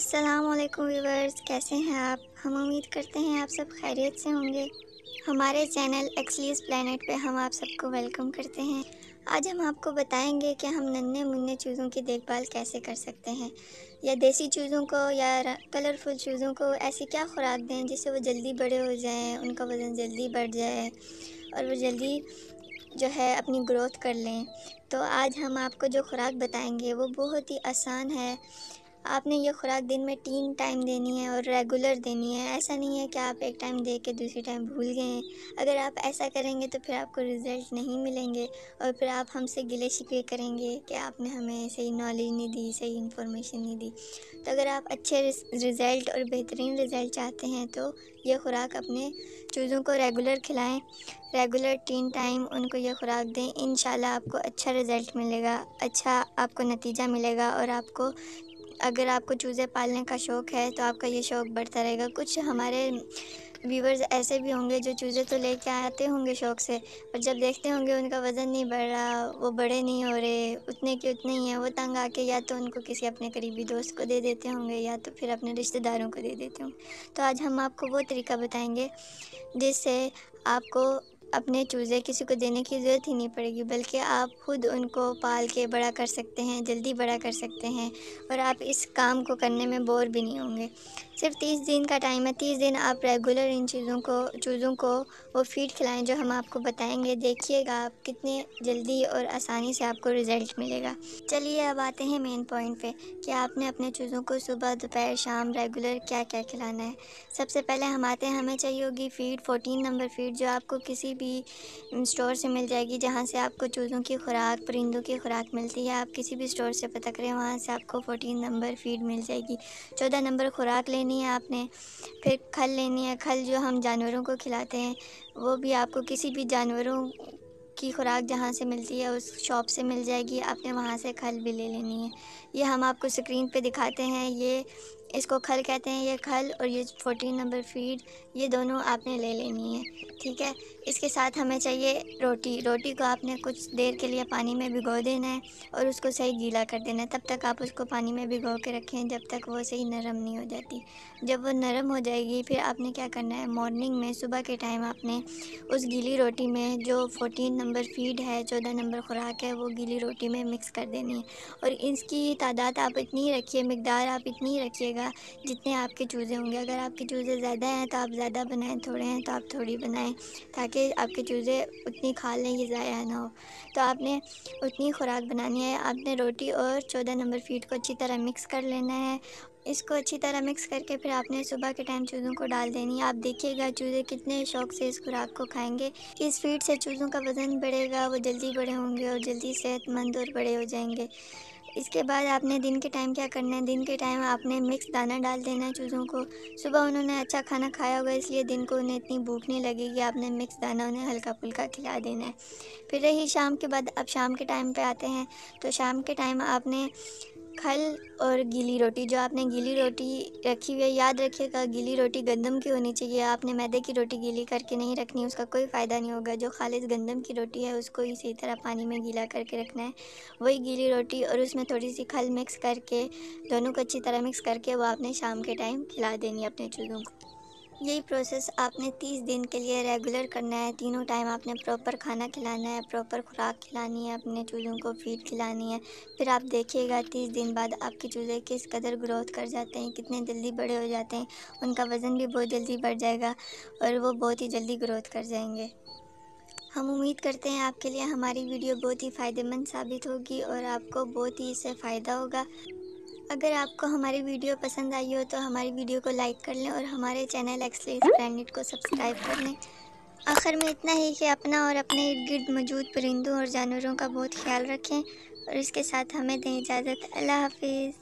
वालेकुम व्यूवर्स कैसे हैं आप हम उम्मीद करते हैं आप सब खैरियत से होंगे हमारे चैनल एक्सलीस प्लानट पे हम आप सबको वेलकम करते हैं आज हम आपको बताएंगे कि हम नन्हे मुन्ने चूज़ों की देखभाल कैसे कर सकते हैं या देसी चूज़ों को या कलरफुल चूज़ों को ऐसी क्या खुराक दें जिससे वो जल्दी बड़े हो जाएँ उनका वज़न जल्दी बढ़ जाए और वो जल्दी जो है अपनी ग्रोथ कर लें तो आज हम आपको जो खुराक बताएंगे वो बहुत ही आसान है आपने ये खुराक दिन में तीन टाइम देनी है और रेगुलर देनी है ऐसा नहीं है कि आप एक टाइम दे के दूसरी टाइम भूल गए हैं अगर आप ऐसा करेंगे तो फिर आपको रिज़ल्ट नहीं मिलेंगे और फिर आप हमसे गिले शिकवे करेंगे कि आपने हमें सही नॉलेज नहीं दी सही इन्फॉर्मेशन नहीं दी तो अगर आप अच्छे रिज़ल्ट और बेहतरीन रिज़ल्ट चाहते हैं तो ये खुराक अपने चूज़ों को रेगुलर खिलाएं रेगुलर तीन टाइम उनको यह खुराक दें इन आपको अच्छा रिज़ल्ट मिलेगा अच्छा आपको नतीजा मिलेगा और आपको अगर आपको चूज़े पालने का शौक़ है तो आपका ये शौक़ बढ़ता रहेगा कुछ हमारे व्यूवर्स ऐसे भी होंगे जो चूज़े तो लेके आते होंगे शौक़ से और जब देखते होंगे उनका वज़न नहीं बढ़ रहा वो बड़े नहीं हो रहे उतने के उतने ही हैं वो तंग आके या तो उनको किसी अपने करीबी दोस्त को दे देते होंगे या तो फिर अपने रिश्तेदारों को दे देते होंगे तो आज हम आपको वो तरीका बताएंगे जिससे आपको अपने चूज़े किसी को देने की ज़रूरत ही नहीं पड़ेगी बल्कि आप खुद उनको पाल के बड़ा कर सकते हैं जल्दी बड़ा कर सकते हैं और आप इस काम को करने में बोर भी नहीं होंगे सिर्फ तीस दिन का टाइम है तीस दिन आप रेगुलर इन चीज़ों को चूज़ों को वो फीड खिलाएं जो हम आपको बताएंगे देखिएगा आप कितने जल्दी और आसानी से आपको रिज़ल्ट मिलेगा चलिए अब आते हैं मेन पॉइंट पे कि आपने अपने चूज़ों को सुबह दोपहर शाम रेगुलर क्या क्या खिलाना है सबसे पहले हम आते हैं हमें चाहिए होगी फीड फोटीन नंबर फीड जो आपको किसी भी स्टोर से मिल जाएगी जहाँ से आपको चूज़ों की खुराक परिंदों की खुराक मिलती है आप किसी भी स्टोर से पता करें वहाँ से आपको फोटीन नंबर फीड मिल जाएगी चौदह नंबर खुराक लेनी है आपने फिर खल लेनी है खल जो हम जानवरों को खिलाते हैं वो भी आपको किसी भी जानवरों की खुराक जहाँ से मिलती है उस शॉप से मिल जाएगी आपने वहाँ से खल भी ले लेनी है ये हम आपको स्क्रीन पे दिखाते हैं ये इसको खल कहते हैं ये खल और ये फोर्टीन नंबर फीड ये दोनों आपने ले लेनी है ठीक है इसके साथ हमें चाहिए रोटी रोटी को आपने कुछ देर के लिए पानी में भिगो देना है और उसको सही गीला कर देना है तब तक आप उसको पानी में भिगो के रखें जब तक वो सही नरम नहीं हो जाती जब वो नरम हो जाएगी फिर आपने क्या करना है मॉर्निंग में सुबह के टाइम आपने उस गीली रोटी में जो फोर्टीन नंबर फीड है चौदह नंबर खुराक है वो गीली रोटी में मिक्स कर देनी है और इसकी तादाद आप इतनी रखिए मकदार आप इतनी रखिएगा जाएगा जितने आपके चूज़े होंगे अगर आपके चूज़े ज़्यादा हैं तो आप ज़्यादा बनाएं थोड़े हैं तो आप थोड़ी बनाएं ताकि आपके चूज़े उतनी खा लें ये ज़ाया ना हो तो आपने उतनी खुराक बनानी है आपने रोटी और चौदह नंबर फीट को अच्छी तरह मिक्स कर लेना है इसको अच्छी तरह मिक्स करके फिर आपने सुबह के टाइम चूज़ों को डाल देनी है आप देखिएगा चूज़े कितने शौक से इस खुराक को खाएंगे इस फीड से चूज़ों का वज़न बढ़ेगा वो जल्दी बड़े होंगे और जल्दी सेहतमंद और बड़े हो जाएंगे इसके बाद आपने दिन के टाइम क्या करना है दिन के टाइम आपने मिक्स दाना डाल देना है चूज़ों को सुबह उन्होंने अच्छा खाना खाया होगा इसलिए दिन को उन्हें इतनी भूख नहीं लगेगी आपने मिक्स दाना उन्हें हल्का फुल्का खिला देना है फिर रही शाम के बाद अब शाम के टाइम पे आते हैं तो शाम के टाइम आपने खल और गीली रोटी जो आपने गीली रोटी रखी हुई है याद रखिएगा गीली रोटी गंदम की होनी चाहिए आपने मैदे की रोटी गीली करके नहीं रखनी उसका कोई फ़ायदा नहीं होगा जो खालिद गंदम की रोटी है उसको इसी तरह पानी में गीला करके रखना है वही गीली रोटी और उसमें थोड़ी सी खल मिक्स करके दोनों को अच्छी तरह मिक्स करके वो आपने शाम के टाइम खिला देनी अपने चूल्हों को यही प्रोसेस आपने तीस दिन के लिए रेगुलर करना है तीनों टाइम आपने प्रॉपर खाना खिलाना है प्रॉपर खुराक खिलानी है अपने चूल्हों को फीड खिलानी है फिर आप देखिएगा तीस दिन बाद आपके चूल्हे किस कदर ग्रोथ कर जाते हैं कितने जल्दी बड़े हो जाते हैं उनका वज़न भी बहुत जल्दी बढ़ जाएगा और वो बहुत ही जल्दी ग्रोथ कर जाएंगे हम उम्मीद करते हैं आपके लिए हमारी वीडियो बहुत ही फ़ायदेमंद साबित होगी और आपको बहुत ही इससे फ़ायदा होगा अगर आपको हमारी वीडियो पसंद आई हो तो हमारी वीडियो को लाइक कर लें और हमारे चैनल एक्सलेस प्लानट को सब्सक्राइब कर लें आखिर में इतना ही कि अपना और अपने इर्द गिर्द मौजूद परिंदों और जानवरों का बहुत ख्याल रखें और इसके साथ हमें दें इजाज़त अल्लाह हाफिज़